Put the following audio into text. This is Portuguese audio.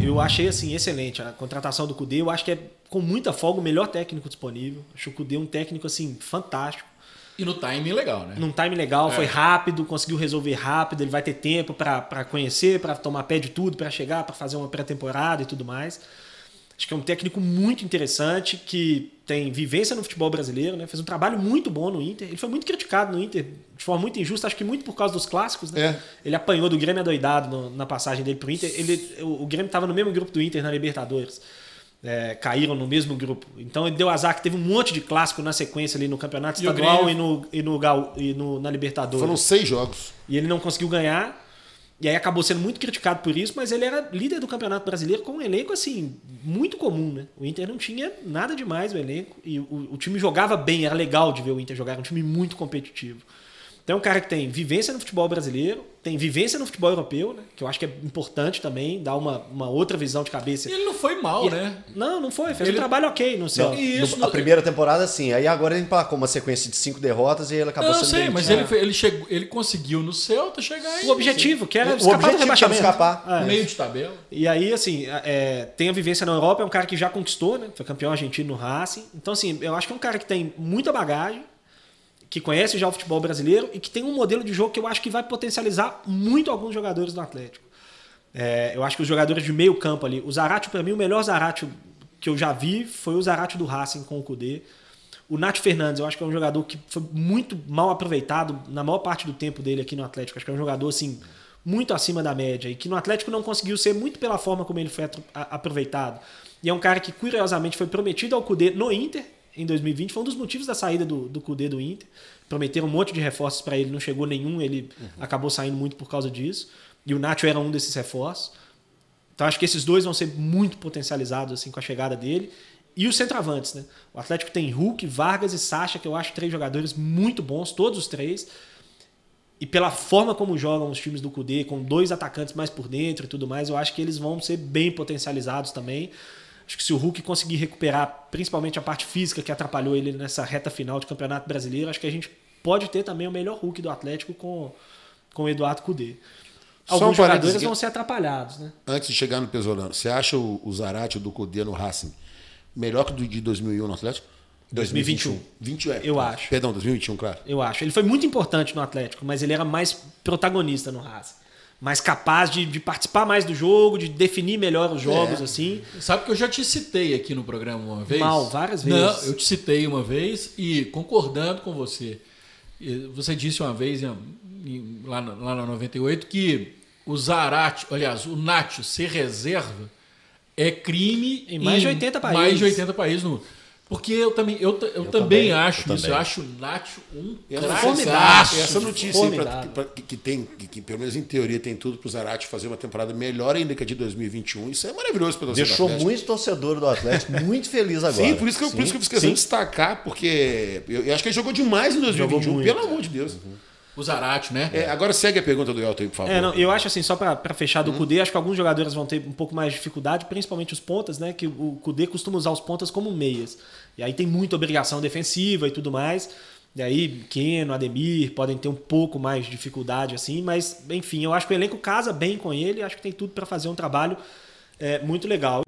Eu achei assim excelente a contratação do Cudê. Eu acho que é com muita folga o melhor técnico disponível. Acho o Cudê é um técnico assim fantástico. E no time legal, né? Num time legal, é. foi rápido, conseguiu resolver rápido. Ele vai ter tempo para conhecer, para tomar pé de tudo, para chegar, para fazer uma pré-temporada e tudo mais. Acho que é um técnico muito interessante, que tem vivência no futebol brasileiro, né? Fez um trabalho muito bom no Inter. Ele foi muito criticado no Inter, de forma muito injusta, acho que muito por causa dos clássicos, né? É. Ele apanhou do Grêmio adoidado no, na passagem dele pro Inter. Ele, o, o Grêmio estava no mesmo grupo do Inter na Libertadores. É, caíram no mesmo grupo. Então ele deu azar que teve um monte de clássico na sequência ali no Campeonato e Estadual e, no, e, no, e no, na Libertadores. Foram seis jogos. E ele não conseguiu ganhar. E aí acabou sendo muito criticado por isso, mas ele era líder do Campeonato Brasileiro com um elenco, assim, muito comum, né? O Inter não tinha nada demais o elenco. E o, o time jogava bem, era legal de ver o Inter jogar, era um time muito competitivo. Então é um cara que tem vivência no futebol brasileiro, tem vivência no futebol europeu, né? Que eu acho que é importante também, dar uma, uma outra visão de cabeça. E ele não foi mal, e, né? Não, não foi. Fez ele... um trabalho ok no céu Não, a primeira temporada, sim. Aí agora ele empacou uma sequência de cinco derrotas e ele acabou não, sendo. Não sei, mas ele, foi, ele, chegou, ele conseguiu no Celta chegar aí. O objetivo, que era o escapar objetivo do rebaixamento. escapar. É. Meio de tabela. E aí, assim, é, tem a vivência na Europa, é um cara que já conquistou, né? Foi campeão argentino no Racing. Então, assim, eu acho que é um cara que tem muita bagagem que conhece já o futebol brasileiro e que tem um modelo de jogo que eu acho que vai potencializar muito alguns jogadores do Atlético. É, eu acho que os jogadores de meio campo ali, o Zaratio, para mim, o melhor Zaratio que eu já vi foi o Zaratio do Racing com o Kudê. O Nath Fernandes, eu acho que é um jogador que foi muito mal aproveitado na maior parte do tempo dele aqui no Atlético. Acho que é um jogador, assim, muito acima da média e que no Atlético não conseguiu ser muito pela forma como ele foi aproveitado. E é um cara que, curiosamente, foi prometido ao Kudê no Inter em 2020. Foi um dos motivos da saída do, do Cudê do Inter. Prometeram um monte de reforços para ele, não chegou nenhum, ele uhum. acabou saindo muito por causa disso. E o Nacho era um desses reforços. Então acho que esses dois vão ser muito potencializados assim com a chegada dele. E os centroavantes, né? O Atlético tem Hulk, Vargas e Sacha, que eu acho três jogadores muito bons, todos os três. E pela forma como jogam os times do Cude com dois atacantes mais por dentro e tudo mais, eu acho que eles vão ser bem potencializados também. Acho que se o Hulk conseguir recuperar, principalmente a parte física que atrapalhou ele nessa reta final de Campeonato Brasileiro, acho que a gente pode ter também o melhor Hulk do Atlético com, com o Eduardo Cudê. Alguns um jogadores vão ser atrapalhados, né? Antes de chegar no Pesolano, você acha o, o Zarate do Cudê no Racing melhor que o de 2001 no Atlético? 2021. 20, é, eu acho. Perdão, 2021, claro. Eu acho. Ele foi muito importante no Atlético, mas ele era mais protagonista no Racing mais capaz de, de, participar mais do jogo, de definir melhor os jogos, é. assim. Sabe que eu já te citei aqui no programa uma vez? Mal, várias vezes. Não, eu te citei uma vez e concordando com você. Você disse uma vez lá, lá na 98 que o Zarate, aliás, o Nacho ser reserva é crime em mais em de 80 países. Mais de 80 países no mundo. Porque eu também, eu, eu, eu também, também, acho eu isso. Também. Eu acho o Nacho um cracaço. Essa notícia aí pra, pra, que, tem, que, que, pelo menos em teoria tem tudo para o Zarate fazer uma temporada melhor ainda que a de 2021. Isso é maravilhoso para Deixou muito torcedor do Atlético muito feliz agora. Sim, por isso que eu, sim, por isso que eu fiz questão de destacar, porque eu, eu, acho que ele jogou demais em 2021, pelo amor de Deus. Uhum. O Zarate, né? É, agora segue a pergunta do Elton aí, por favor. É, não, eu acho assim, só para fechar do hum. acho que alguns jogadores vão ter um pouco mais de dificuldade, principalmente os pontas, né? Que o Cude costuma usar os pontas como meias. E aí tem muita obrigação defensiva e tudo mais. E aí, Keno, Ademir podem ter um pouco mais de dificuldade, assim, mas enfim, eu acho que o elenco casa bem com ele, acho que tem tudo para fazer um trabalho é, muito legal.